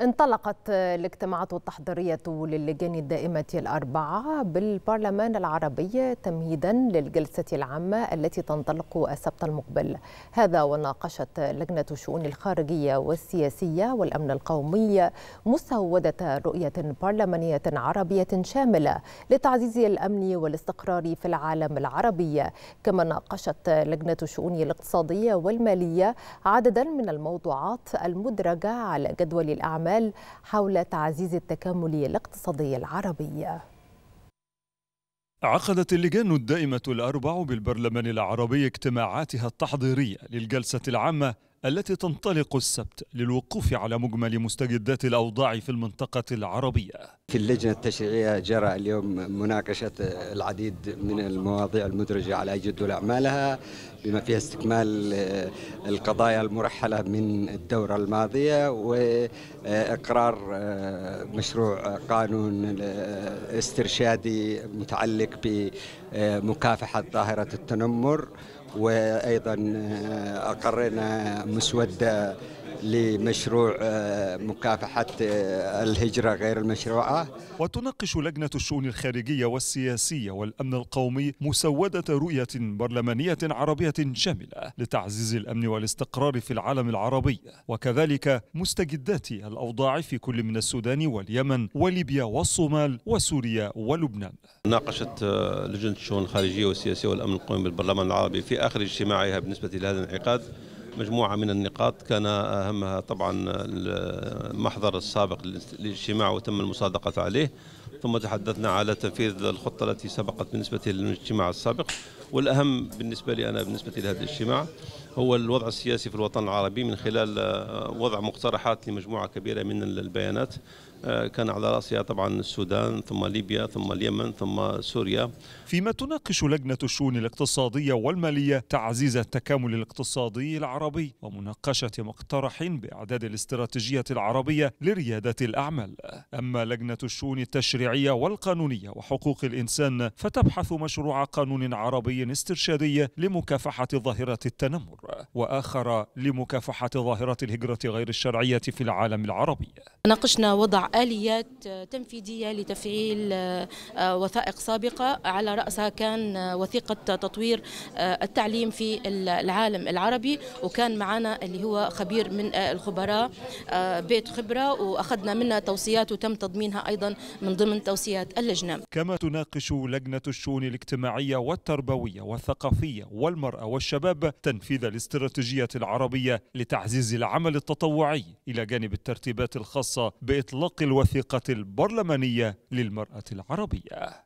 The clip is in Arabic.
انطلقت الاجتماعات التحضيرية للجان الدائمة الأربعة بالبرلمان العربي تمهيدا للجلسة العامة التي تنطلق السبت المقبل هذا وناقشت لجنة الشؤون الخارجية والسياسية والأمن القومي مسودة رؤية برلمانية عربية شاملة لتعزيز الأمن والاستقرار في العالم العربي كما ناقشت لجنة الشؤون الاقتصادية والمالية عددا من الموضوعات المدرجة على جدول الأعمال العمال حول تعزيز التكامل الاقتصادي العربي عقدت اللجان الدائمة الأربع بالبرلمان العربي اجتماعاتها التحضيرية للجلسة العامة التي تنطلق السبت للوقوف على مجمل مستجدات الأوضاع في المنطقة العربية في اللجنة التشريعية جرى اليوم مناقشة العديد من المواضيع المدرجة على جدول أعمالها بما فيها استكمال آه، القضايا المرحلة من الدورة الماضية وإقرار آه، مشروع قانون آه، استرشادي متعلق بمكافحة ظاهرة التنمر وايضا آه، اقرينا مسوده لمشروع آه، مكافحة آه، الهجرة غير المشروعة وتناقش لجنة الشؤون الخارجية والسياسية والأمن القومي مسودة رؤية برلمانية عربية شاملة لتعزيز الأمن والاستقرار في العالم العربي وكذلك مستجدات الأوضاع في كل من السودان واليمن وليبيا والصومال وسوريا ولبنان ناقشت آه، لجنة الشؤون الخارجية والسياسية والأمن القومي بالبرلمان العربي في آخر اجتماعها بالنسبة لهذا الانعقاد مجموعة من النقاط كان أهمها طبعا المحضر السابق للاجتماع وتم المصادقة عليه ثم تحدثنا على تنفيذ الخطة التي سبقت بالنسبة للاجتماع السابق والاهم بالنسبه لي انا بالنسبه لهذا الاجتماع هو الوضع السياسي في الوطن العربي من خلال آه، وضع مقترحات لمجموعه كبيره من البيانات آه، كان على راسها طبعا السودان ثم ليبيا ثم اليمن ثم سوريا فيما تناقش لجنة الشؤون الاقتصادية والمالية تعزيز التكامل الاقتصادي العربي ومناقشة مقترح بإعداد الاستراتيجية العربية لريادة الأعمال أما لجنة الشؤون التشريعية والقانونية وحقوق الإنسان فتبحث مشروع قانون عربي استرشادية لمكافحة ظاهرة التنمر وآخر لمكافحة ظاهرة الهجرة غير الشرعية في العالم العربي ناقشنا وضع آليات تنفيذية لتفعيل آه، وثائق سابقة على رأسها كان آه، وثيقة تطوير آه، التعليم في العالم العربي وكان معنا اللي هو خبير من الخبراء بيت خبرة وأخذنا منها توصيات وتم تضمينها أيضا من ضمن توصيات اللجنة كما تناقش لجنة الشؤون الاجتماعية والتربوية والثقافية والمرأة والشباب تنفيذ الاستراتيجية العربية لتعزيز العمل التطوعي إلى جانب الترتيبات الخاصة بإطلاق الوثيقة البرلمانية للمرأة العربية